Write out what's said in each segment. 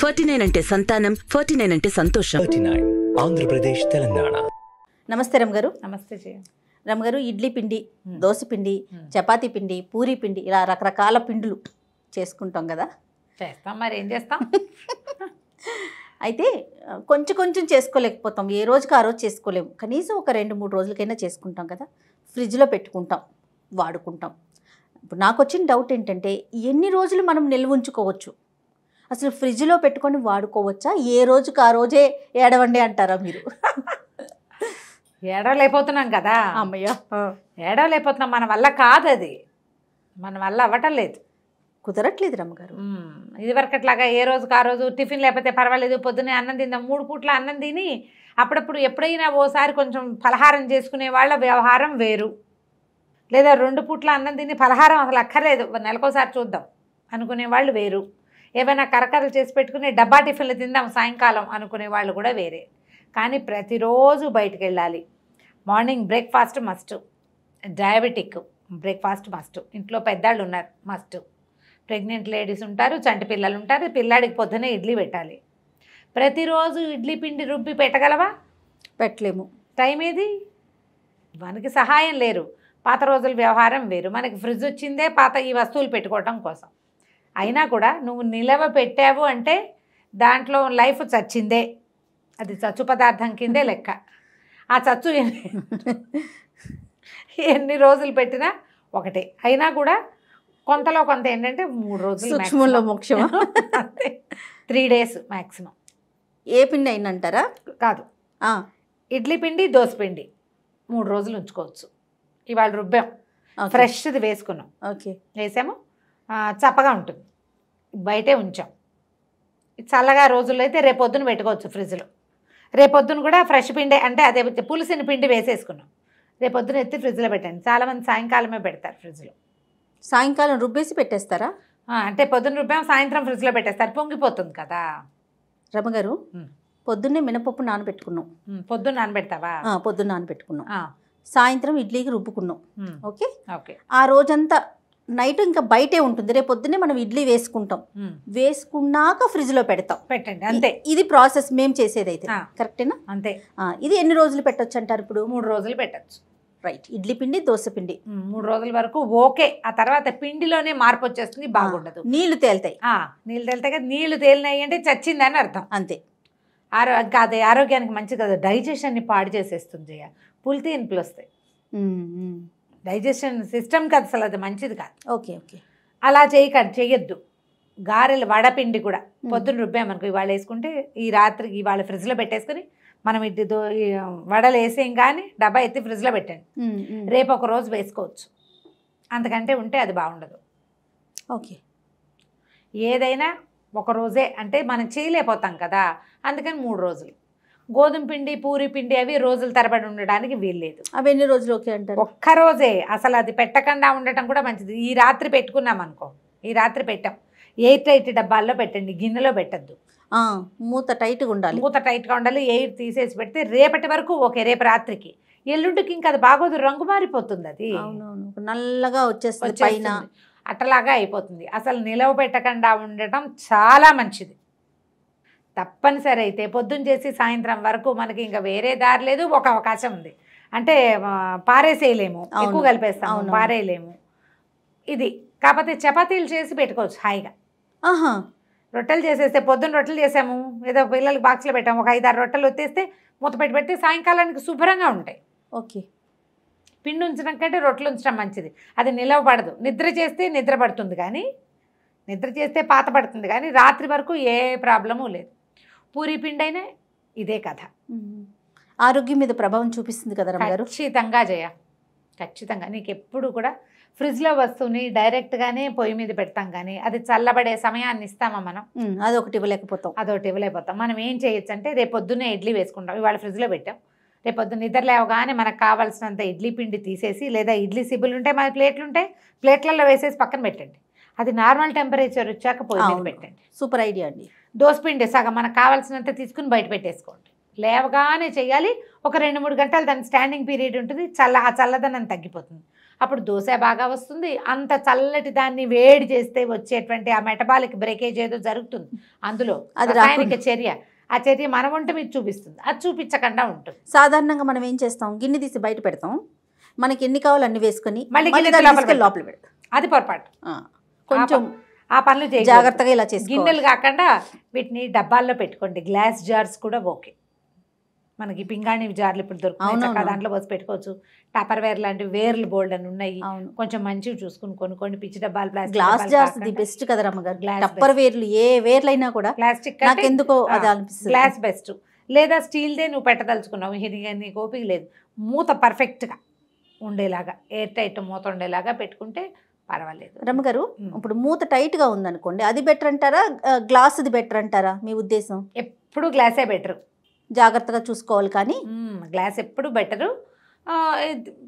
forty nine అంటే సంతానం forty nine అంటే సంతోషం ఆంధ్రప్రదేశ్ తెలంగాణ నమస్తే రమ్ గారు నమస్తే జయ రమ్ గారు ఇడ్లీ పిండి దోశ పిండి చపాతీ పిండి పూరి పిండి ఇలా రకరకాల పిండులు చేసుకుంటాం కదా చేస్తాం మరి ఏం చేస్తాం అయితే కొంచెం కొంచెం చేసుకోలేకపోతాం ఏ రోజుకి ఆ రోజు చేసుకోలేము కనీసం ఒక రెండు మూడు రోజులకైనా చేసుకుంటాం కదా ఫ్రిడ్జ్లో పెట్టుకుంటాం వాడుకుంటాం ఇప్పుడు నాకు వచ్చిన డౌట్ ఏంటంటే ఎన్ని రోజులు మనం నిల్వ ఉంచుకోవచ్చు అసలు ఫ్రిడ్జ్లో పెట్టుకొని వాడుకోవచ్చా ఏ రోజుకి ఆ రోజే ఏడవండి అంటారా మీరు ఏడవలేకపోతున్నాం కదా అమ్మయ్యో ఏడవలేకపోతున్నాం మన వల్ల కాదు అది మన వల్ల అవ్వటం లేదు కుదరట్లేదు రమ్మగారు ఇదివరకట్లాగా ఏ రోజుకి ఆ రోజు టిఫిన్ లేకపోతే పర్వాలేదు పొద్దునే అన్నం తిందాం మూడు పూట్ల అన్నం తిని అప్పుడప్పుడు ఎప్పుడైనా ఓసారి కొంచెం పలహారం చేసుకునే వాళ్ళ వ్యవహారం వేరు లేదా రెండు పూట్ల అన్నం తిని పలహారం అసలు అక్కర్లేదు నెలకోసారి చూద్దాం అనుకునే వాళ్ళు వేరు ఏవైనా కరకరలు చేసి పెట్టుకుని డబ్బా టిఫిన్లు తిందాం సాయంకాలం అనుకునే వాళ్ళు కూడా వేరే కానీ ప్రతిరోజు బయటకు వెళ్ళాలి morning breakfast must diabetic breakfast must ఇంట్లో పెద్దవాళ్ళు ఉన్నారు మస్ట్ ప్రెగ్నెంట్ లేడీస్ ఉంటారు చంటి పిల్లలు ఉంటారు పిల్లాడికి పొద్దునే ఇడ్లీ పెట్టాలి ప్రతిరోజు ఇడ్లీ పిండి రుబ్బి పెట్టగలవా పెట్టలేము టైం ఏది మనకి సహాయం లేరు పాత రోజుల వ్యవహారం వేరు మనకి ఫ్రిడ్జ్ వచ్చిందే పాత ఈ వస్తువులు పెట్టుకోవటం కోసం అయినా కూడా నువ్వు నిలవ పెట్టావు అంటే దాంట్లో లైఫ్ చచ్చిందే అది చచ్చు పదార్థం కిందే లెక్క ఆ చచ్చు ఎన్ని రోజులు పెట్టినా ఒకటే అయినా కూడా కొంతలో కొంత ఏంటంటే మూడు రోజులు సూక్ష్మంలో ముఖ్యం త్రీ డేస్ మ్యాక్సిమం ఏ పిండి అయిందంటారా కాదు ఇడ్లీ పిండి దోశ పిండి మూడు రోజులు ఉంచుకోవచ్చు ఇవాళ రుబ్బాం ఫ్రెష్ది వేసుకున్నాం ఓకే వేసాము చప్పగా ఉంటుంది బయటే ఉంచాం చల్లగా రోజుల్లో అయితే రేపొద్దున పెట్టుకోవచ్చు ఫ్రిడ్జ్లో రేపొద్దున కూడా ఫ్రెష్ పిండి అంటే అదే పులిసిన పిండి వేసేసుకున్నాం రేపొద్దున ఎత్తి ఫ్రిడ్జ్లో పెట్టండి చాలామంది సాయంకాలమే పెడతారు ఫ్రిడ్జ్లో సాయంకాలం రుబ్బేసి పెట్టేస్తారా అంటే పొద్దున్న రుబ్బాం సాయంత్రం ఫ్రిడ్జ్లో పెట్టేస్తారు పొంగిపోతుంది కదా రమగారు పొద్దున్నే మినపప్పు నానబెట్టుకున్నాం పొద్దున్న నానబెడతావా పొద్దున్న నానబెట్టుకున్నాం సాయంత్రం ఇడ్లీకి రుబ్బుకున్నాం ఓకే ఓకే ఆ రోజంతా నైట్ ఇంకా బయటే ఉంటుంది రేపు పొద్దున్నే మనం ఇడ్లీ వేసుకుంటాం వేసుకున్నాక ఫ్రిడ్జ్ లో పెడతాం పెట్టండి అంతే ఇది ప్రాసెస్ మేము చేసేది అయితే కరెక్టేనా అంతే ఇది ఎన్ని రోజులు పెట్టచ్చు అంటారు ఇప్పుడు మూడు రోజులు పెట్టచ్చు రైట్ ఇడ్లీ పిండి దోశ పిండి మూడు రోజుల వరకు ఓకే ఆ తర్వాత పిండిలోనే మార్పు వచ్చేస్తుంది బాగుండదు నీళ్లు తేలుతాయి నీళ్లు తేలుతాయి కదా నీళ్లు తేలినాయి అంటే చచ్చిందని అర్థం అంతే ఆరో అదే ఆరోగ్యానికి మంచి కదా డైజెషన్ని పాడు చేసేస్తుంది పులితే ఇన్పులు వస్తాయి డైజెషన్ సిస్టమ్కి అసలు అది మంచిది కాదు ఓకే ఓకే అలా చేయకండి చేయొద్దు గారెలు వడపిండి కూడా పొద్దున్న రుబ్బామనుకో ఇవాళ వేసుకుంటే ఈ రాత్రికి ఇవాళ ఫ్రిడ్జ్లో పెట్టేసుకుని మనం ఇటు వడలు వేసేం కానీ డబ్బా ఎత్తి ఫ్రిడ్జ్లో పెట్టండి రేపు ఒక రోజు వేసుకోవచ్చు అంతకంటే ఉంటే అది బాగుండదు ఓకే ఏదైనా ఒక రోజే అంటే మనం చేయలేకపోతాం కదా అందుకని మూడు రోజులు గోధుమ పిండి పూరి పిండి అవి రోజుల తరబడి ఉండడానికి వీల్లేదు అవి ఎన్ని రోజులు ఓకే అంటారు ఒక్క రోజే అసలు అది పెట్టకుండా ఉండటం కూడా మంచిది ఈ రాత్రి పెట్టుకున్నాం అనుకో ఈ రాత్రి పెట్టాం ఎయిట్ టైట్ డబ్బాల్లో పెట్టండి గిన్నెలో పెట్టద్దు మూత టైట్గా ఉండాలి మూత టైట్గా ఉండాలి ఎయిర్ తీసేసి పెడితే రేపటి వరకు ఓకే రేపు రాత్రికి ఎల్లుండికి ఇంకా అది బాగోదు రంగు మారిపోతుంది అది నల్లగా వచ్చేస్తుంది పైన అట్లాగా అయిపోతుంది అసలు నిలవ పెట్టకుండా ఉండటం చాలా మంచిది తప్పనిసరి అయితే పొద్దున్న చేసి సాయంత్రం వరకు మనకి ఇంకా వేరే దారి లేదు ఒక అవకాశం ఉంది అంటే పారేసేయలేము ఎక్కువ కలిపేస్తాము పారేయలేము ఇది కాకపోతే చపాతీలు చేసి పెట్టుకోవచ్చు హాయిగా రొట్టెలు చేసేస్తే పొద్దున్న రొట్టెలు చేసాము ఏదో పిల్లలకి బాక్స్లో పెట్టాము ఒక ఐదారు రొట్టెలు వచ్చేస్తే మూత పెట్టి పెడితే సాయంకాలానికి శుభ్రంగా ఉంటాయి ఓకే పిండి ఉంచడం కంటే రొట్టెలు ఉంచడం మంచిది అది నిలవబడదు నిద్ర చేస్తే నిద్ర పడుతుంది కానీ నిద్ర చేస్తే పాత పడుతుంది కానీ రాత్రి వరకు ఏ ప్రాబ్లము లేదు పూరి పిండి అయినా ఇదే కథ ఆరోగ్యం మీద ప్రభావం చూపిస్తుంది కదా గారు ఖచ్చితంగా జయ ఖచ్చితంగా నీకు ఎప్పుడు కూడా ఫ్రిడ్జ్లో వస్తువుని డైరెక్ట్గానే పొయ్యి మీద పెడతాం కానీ అది చల్లబడే సమయాన్ని ఇస్తామా మనం అదొకటి ఇవ్వలేకపోతాం అదొకటి ఇవ్వలేకపోతాం మనం ఏం చేయొచ్చు అంటే రేపు పొద్దున్నే ఇడ్లీ వేసుకుంటాం ఇవాళ ఫ్రిడ్జ్లో పెట్టాం రేపు పొద్దున్న నిద్ర లేవగానే మనకు కావాల్సినంత ఇడ్లీ పిండి తీసేసి లేదా ఇడ్లీ సిబ్బులు ఉంటాయి మన ప్లేట్లు ఉంటాయి ప్లేట్లలో వేసేసి పక్కన పెట్టండి అది నార్మల్ టెంపరేచర్ వచ్చాక పొయ్యి పెట్టండి సూపర్ ఐడియా అండి దోసపిండి సగం మనకు కావాల్సినంత తీసుకుని బయట పెట్టేసుకోండి లేవగానే చేయాలి ఒక రెండు మూడు గంటలు దాని స్టాండింగ్ పీరియడ్ ఉంటుంది చల్ల ఆ చల్లదనం తగ్గిపోతుంది అప్పుడు దోశ బాగా వస్తుంది అంత చల్లటి దాన్ని వేడి చేస్తే వచ్చేటువంటి ఆ మెటబాలిక్ బ్రేకేజ్ ఏదో జరుగుతుంది అందులో రసాయనిక చర్య ఆ చర్య మన వంట మీద చూపిస్తుంది అది చూపించకుండా ఉంటుంది సాధారణంగా మనం ఏం చేస్తాం గిన్నె తీసి బయట పెడతాం మనకి ఎన్ని కావాలో అన్ని వేసుకొని మళ్ళీ లోపల పెడతాం అది పొరపాటు కొంచెం ఆ పనులు చేయాలి జాగ్రత్తగా ఇలా చేసి గిన్నెలు కాకుండా వీటిని డబ్బాల్లో పెట్టుకోండి గ్లాస్ జార్స్ కూడా ఓకే మనకి పింగాణి జార్లు ఇప్పుడు దొరుకుతాయి దాంట్లో పోసి పెట్టుకోవచ్చు టాపర్ వేర్ లాంటి వేర్లు బోల్డ్ అని ఉన్నాయి కొంచెం మంచివి చూసుకుని కొనుక్కోండి పిచ్చి డబ్బాలు plastic glass jars the best కదా రమ్మగారు గ్లాస్ వేర్లు ఏ వేర్లు అయినా కూడా ప్లాస్టిక్ నాకు ఎందుకో అది అనిపిస్తుంది గ్లాస్ బెస్ట్ లేదా స్టీల్దే నువ్వు పెట్టదలుచుకున్నావు నీకు ఓపిక లేదు మూత పర్ఫెక్ట్గా ఉండేలాగా ఎయిర్ టైట్ మూత ఉండేలాగా పెట్టుకుంటే పర్వాలేదు గారు ఇప్పుడు మూత టైట్ గా ఉందనుకోండి అది బెటర్ అంటారా గ్లాస్ది బెటర్ అంటారా మీ ఉద్దేశం ఎప్పుడు గ్లాసే బెటర్ జాగ్రత్తగా చూసుకోవాలి కానీ గ్లాస్ ఎప్పుడు బెటర్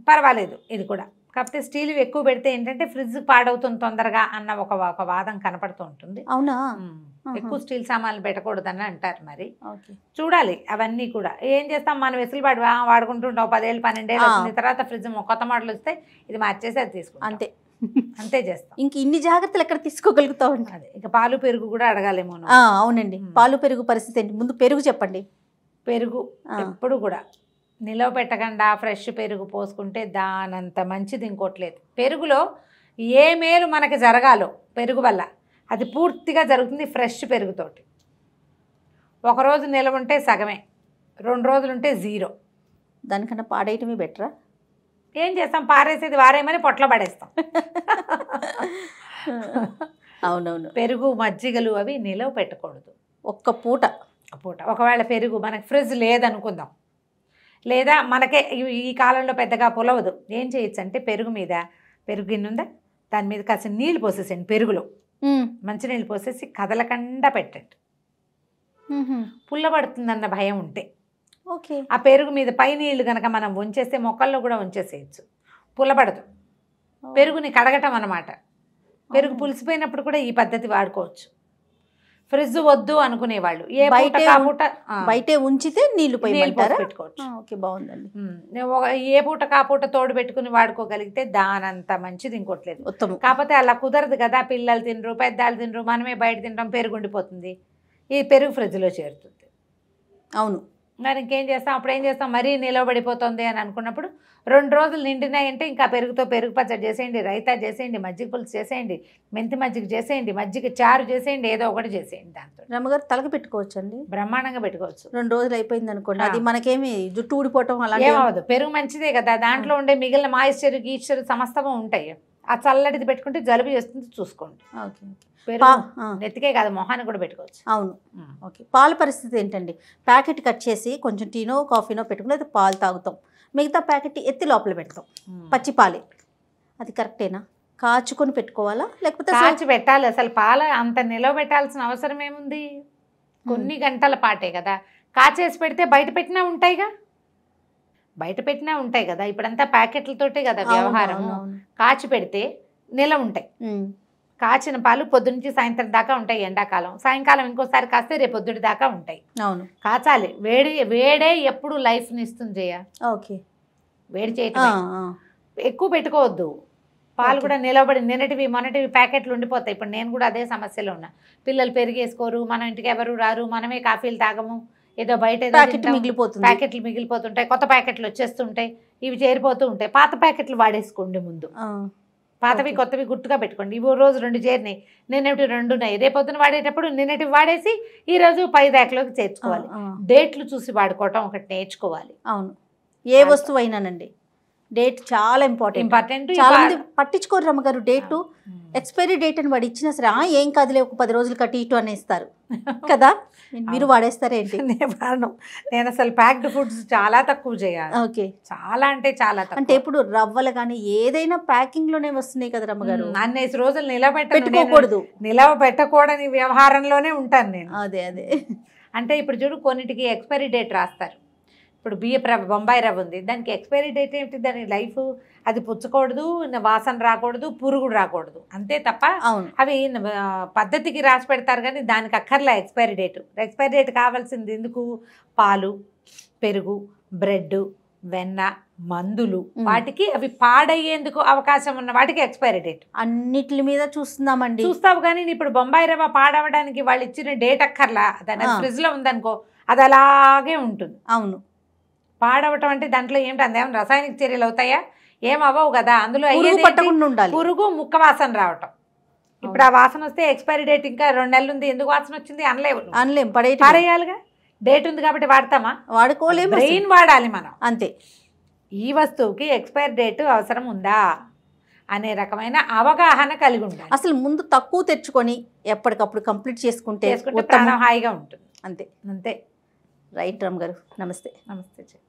పర్వాలేదు ఇది కూడా కాకపోతే స్టీల్ ఎక్కువ పెడితే ఏంటంటే ఫ్రిడ్జ్ పాడవుతుంది తొందరగా అన్న ఒక వాదం కనపడుతూ ఉంటుంది అవునా ఎక్కువ స్టీల్ సామాన్లు పెట్టకూడదని అంటారు మరి చూడాలి అవన్నీ కూడా ఏం చేస్తాం మనం వెసులుబాటు వాడుకుంటుంటాం పదేళ్ళు పన్నెండేళ్ళు తర్వాత ఫ్రిడ్జ్ కొత్త మోడల్ వస్తే ఇది మార్చేసి అది తీసుకుంటాం అంతే అంతే చేస్తాం ఇంక ఇన్ని జాగ్రత్తలు ఎక్కడ తీసుకోగలుగుతావు ఉంటుంది ఇక పాలు పెరుగు కూడా అడగాలేమో అవునండి పాలు పెరుగు పరిస్థితి ఏంటి ముందు పెరుగు చెప్పండి పెరుగు ఎప్పుడు కూడా నిలవ పెట్టకుండా ఫ్రెష్ పెరుగు పోసుకుంటే దానంత మంచిది ఇంకోట్లేదు పెరుగులో ఏ మేలు మనకి జరగాలో పెరుగు వల్ల అది పూర్తిగా జరుగుతుంది ఫ్రెష్ పెరుగుతోటి ఒకరోజు నిలవ ఉంటే సగమే రెండు రోజులుంటే జీరో దానికన్నా పాడేయటమే బెటరా ఏం చేస్తాం పారేసేది వారేమని పొట్ల పడేస్తాం అవునవును పెరుగు మజ్జిగలు అవి నిలవ పెట్టకూడదు ఒక్క పూట పూట ఒకవేళ పెరుగు మనకు ఫ్రిడ్జ్ లేదనుకుందాం లేదా మనకే ఈ కాలంలో పెద్దగా పొలవదు ఏం చేయొచ్చు అంటే పెరుగు మీద పెరుగు గిన్నుందా దాని మీద కాసి నీళ్ళు పోసేసేయండి పెరుగులో మంచినీళ్ళు పోసేసి కదలకుండా పెట్టండి పుల్లబడుతుందన్న భయం ఉంటే ఓకే ఆ పెరుగు మీద పై నీళ్లు కనుక మనం ఉంచేస్తే మొక్కల్లో కూడా ఉంచేసేయచ్చు పులబడదు పెరుగుని కడగటం అనమాట పెరుగు పులిసిపోయినప్పుడు కూడా ఈ పద్ధతి వాడుకోవచ్చు ఫ్రిడ్జ్ వద్దు అనుకునేవాళ్ళు ఏ బయట కాపూట బయట ఉంచితే నీళ్లు పెట్టుకోవచ్చు ఓకే బాగుందండి ఏ పూట కాపూట తోడు పెట్టుకుని వాడుకోగలిగితే దానంత మంచిది ఇంకోట్లేదు ఉత్తమం కాకపోతే అలా కుదరదు కదా పిల్లలు తినరు పెద్దలు తినరు మనమే బయట తినడం పెరుగు ఉండిపోతుంది ఈ పెరుగు ఫ్రిడ్జ్లో చేరుతుంది అవును మరి ఇంకేం చేస్తాం అప్పుడు ఏం చేస్తాం మరీ నిలవబడిపోతుంది అని అనుకున్నప్పుడు రెండు రోజులు నిండినాయంటే ఇంకా పెరుగుతో పెరుగు పచ్చడి చేసేయండి రైతా చేసేయండి మజ్జిగ పులుసు చేసేయండి మెంతి మజ్జిగ చేసేయండి మజ్జిగ చారు చేసేయండి ఏదో ఒకటి చేసేయండి దాంతో రమ్మగారు తలక పెట్టుకోవచ్చు అండి బ్రహ్మాండంగా పెట్టుకోవచ్చు రెండు రోజులు అయిపోయింది అనుకోండి అది మనకేమి జుట్టు ఊడిపోవటం అలా ఏమవదు పెరుగు మంచిదే కదా దాంట్లో ఉండే మిగిలిన మాయిశ్చర్ గీశ్చరు సమస్తము ఉంటాయి ఆ చల్లటిది పెట్టుకుంటే జలుబు చేస్తుంది చూసుకోండి నెత్తికే కాదు మొహాన్ని కూడా పెట్టుకోవచ్చు అవును ఓకే పాల పరిస్థితి ఏంటండి ప్యాకెట్ కట్ చేసి కొంచెం టీనో కాఫీనో పెట్టుకుని అది పాలు తాగుతాం మిగతా ప్యాకెట్ ఎత్తి లోపల పెడతాం పచ్చి పాలే అది కరెక్టేనా కాచుకొని పెట్టుకోవాలా లేకపోతే కాచి పెట్టాలి అసలు పాలు అంత నిలవ పెట్టాల్సిన అవసరం ఏముంది కొన్ని గంటల పాటే కదా కాచేసి పెడితే బయట పెట్టినా ఉంటాయిగా బయట పెట్టినా ఉంటాయి కదా ఇప్పుడంతా ప్యాకెట్లతోటే కదా వ్యవహారం కాచి పెడితే నెల ఉంటాయి కాచిన పాలు పొద్దునుంచి సాయంత్రం దాకా ఉంటాయి ఎండాకాలం సాయంకాలం ఇంకోసారి కాస్తే రేపు పొద్దుడి దాకా ఉంటాయి అవును కాచాలి వేడి వేడే ఎప్పుడు లైఫ్ని ఇస్తుంది జయ ఓకే వేడి చేయటం ఎక్కువ పెట్టుకోవద్దు పాలు కూడా నిలబడి నిన్నటివి మొన్నటివి ప్యాకెట్లు ఉండిపోతాయి ఇప్పుడు నేను కూడా అదే సమస్యలో ఉన్నా పిల్లలు పెరిగేసుకోరు మనం ఇంటికి ఎవరు రారు మనమే కాఫీలు తాగము ఏదో బయట మిగిలిపోతుంది ప్యాకెట్లు మిగిలిపోతుంటాయి కొత్త ప్యాకెట్లు వచ్చేస్తుంటాయి ఇవి చేరిపోతూ ఉంటాయి పాత ప్యాకెట్లు వాడేసుకోండి ముందు పాతవి కొత్తవి గుర్తుగా పెట్టుకోండి ఇవి రోజు రెండు చేరినాయి నిన్నటి రెండు ఉన్నాయి రేపొద్దున వాడేటప్పుడు నిన్నటివి వాడేసి ఈ రోజు పై దాకలోకి చేర్చుకోవాలి డేట్లు చూసి వాడుకోవటం ఒకటి నేర్చుకోవాలి అవును ఏ వస్తువు అయినానండి డేట్ చాలా ఇంపార్టెంట్ ఇంపార్టెంట్ చాలా మంది పట్టించుకోరు రమ్మగారు డేట్ ఎక్స్పైరీ డేట్ అని వాడు ఇచ్చినా సరే ఏం కాదులే ఒక పది రోజులు కట్టి ఇటు అనేస్తారు కదా మీరు వాడేస్తారేంటి నేను అసలు ప్యాక్డ్ ఫుడ్స్ చాలా తక్కువ చేయాలి ఓకే చాలా అంటే చాలా అంటే ఇప్పుడు రవ్వలు కానీ ఏదైనా ప్యాకింగ్ లోనే వస్తున్నాయి కదా రమ్మగారు అన్నేసి రోజులు నిలబెట్ట పెట్టుకోకూడదు నిలవ పెట్టకూడని వ్యవహారంలోనే ఉంటాను నేను అదే అదే అంటే ఇప్పుడు చూడు కొన్నిటికి ఎక్స్పైరీ డేట్ రాస్తారు ఇప్పుడు బియ్య బొంబాయి రవ్వ ఉంది దానికి ఎక్స్పైరీ డేట్ ఏమిటి దాని లైఫ్ అది పుచ్చకూడదు వాసన రాకూడదు పురుగు రాకూడదు అంతే తప్ప అవి పద్ధతికి రాసి పెడతారు కానీ దానికి అక్కర్లే ఎక్స్పైరీ డేట్ ఎక్స్పైరీ డేట్ కావాల్సింది ఎందుకు పాలు పెరుగు బ్రెడ్ వెన్న మందులు వాటికి అవి పాడయ్యేందుకు అవకాశం ఉన్న వాటికి ఎక్స్పైరీ డేట్ అన్నిటి మీద చూస్తున్నామండి చూస్తావు కానీ ఇప్పుడు బొంబాయి రవ్వ పాడవడానికి వాళ్ళు ఇచ్చిన డేట్ అక్కర్లా దాని ఫ్రిడ్జ్ లో ఉందనుకో అది అలాగే ఉంటుంది అవును పాడవటం అంటే దాంట్లో ఏమిటి అందేమో రసాయనిక చర్యలు అవుతాయా ఏం అవ్వవు కదా అందులో ఉండాలి పురుగు ముక్క వాసన రావటం ఇప్పుడు ఆ వాసన వస్తే ఎక్స్పైరీ డేట్ ఇంకా రెండు నెలలు ఉంది ఎందుకు వాసన వచ్చింది అనలేవు అనలేము పడే పడేయాలిగా డేట్ ఉంది కాబట్టి వాడతామా వాడుకోలేము బ్రెయిన్ వాడాలి మనం అంతే ఈ వస్తువుకి ఎక్స్పైరీ డేట్ అవసరం ఉందా అనే రకమైన అవగాహన కలిగి ఉంటుంది అసలు ముందు తక్కువ తెచ్చుకొని ఎప్పటికప్పుడు కంప్లీట్ చేసుకుంటే హాయిగా ఉంటుంది అంతే అంతే రైట్ రామ్ గారు నమస్తే నమస్తే